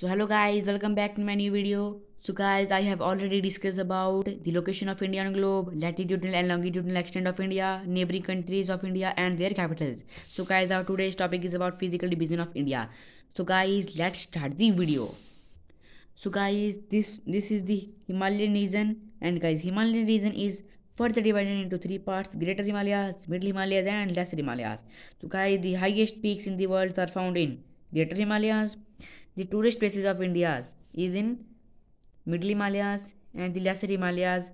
so hello guys welcome back to my new video so guys i have already discussed about the location of india on globe latitudinal and longitudinal extent of india neighboring countries of india and their capitals so guys our today's topic is about physical division of india so guys let's start the video so guys this this is the himalayan region and guys himalayan region is further divided into three parts greater himalayas middle himalayas and lesser himalayas so guys the highest peaks in the world are found in greater himalayas the tourist places of India is in Middle Himalayas and the Lesser Himalayas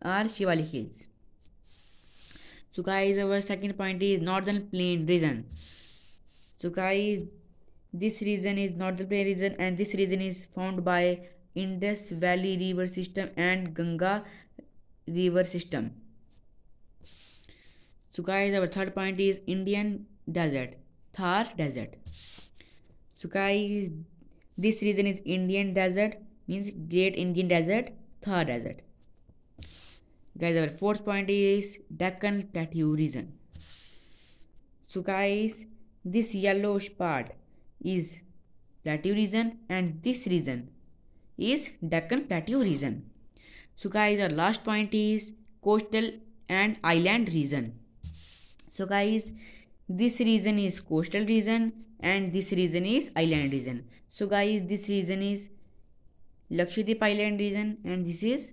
are Shivalik Hills. So is our second point is northern plain region. So is this region is northern plain region and this region is formed by Indus Valley river system and Ganga river system. So is our third point is Indian desert, Thar desert. Sukai this region is Indian desert means Great Indian Desert, Thar Desert. Guys, our fourth point is Deccan Plateau region. So guys, this yellowish part is plateau region and this region is Deccan Plateau region. So guys, our last point is coastal and island region. So guys, this region is coastal region and this region is island region so guys this region is lakshadweep island region and this is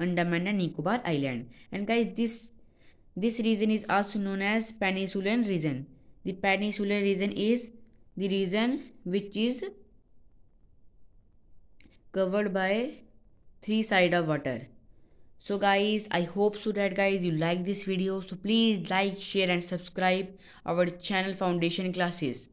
andaman and nicobar island and guys this this region is also known as peninsular region the peninsular region is the region which is covered by three side of water so guys i hope so that guys you like this video so please like share and subscribe our channel foundation classes